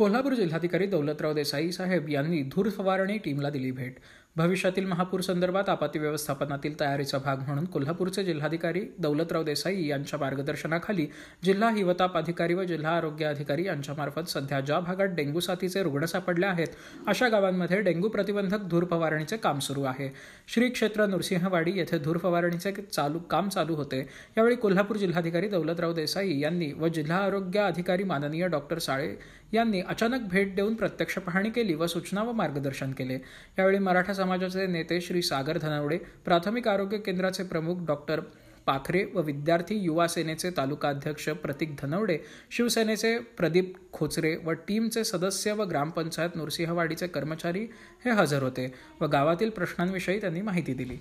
कोल्हापूर जिल्हाधिकारी दौलतराव देसाई साहेब यांनी धूर फवारणी टीमला दिली भेट भविष्यातील महापूर संदर्भात आपत्ती व्यवस्थापनातील तयारीचा भाग म्हणून कोल्हापूरचे जिल्हाधिकारी दौलतराव देसाई यांच्या मार्गदर्शनाखाली जिल्हा हिवताप अधिकारी व जिल्हा आरोग्य अधिकारी यांच्यामार्फत सध्या ज्या भागात डेंग्यू साथीचे रुग्ण सापडले आहेत अशा गावांमध्ये डेंग्यू प्रतिबंधक धूर फवारणीचे काम सुरू आहे श्री क्षेत्र नृसिंहवाडी येथे धूर फवारणीचे चालू काम चालू होते यावेळी कोल्हापूर जिल्हाधिकारी दौलतराव देसाई यांनी व जिल्हा आरोग्य अधिकारी माननीय डॉक्टर साळे यांनी अचानक भेट देऊन प्रत्यक्ष पाहणी केली व सूचना व मार्गदर्शन केले यावेळी मराठा समाजाचे नेते श्री सागर धनावडे प्राथमिक आरोग्य केंद्राचे प्रमुख डॉक्टर पाखरे व विद्यार्थी युवा सेनेचे तालुकाध्यक्ष प्रतीक धनवडे शिवसेनेचे प्रदीप खोचरे व टीमचे सदस्य व ग्रामपंचायत नृसिंहवाडीचे कर्मचारी हे हजर होते व गावातील प्रश्नांविषयी त्यांनी माहिती दिली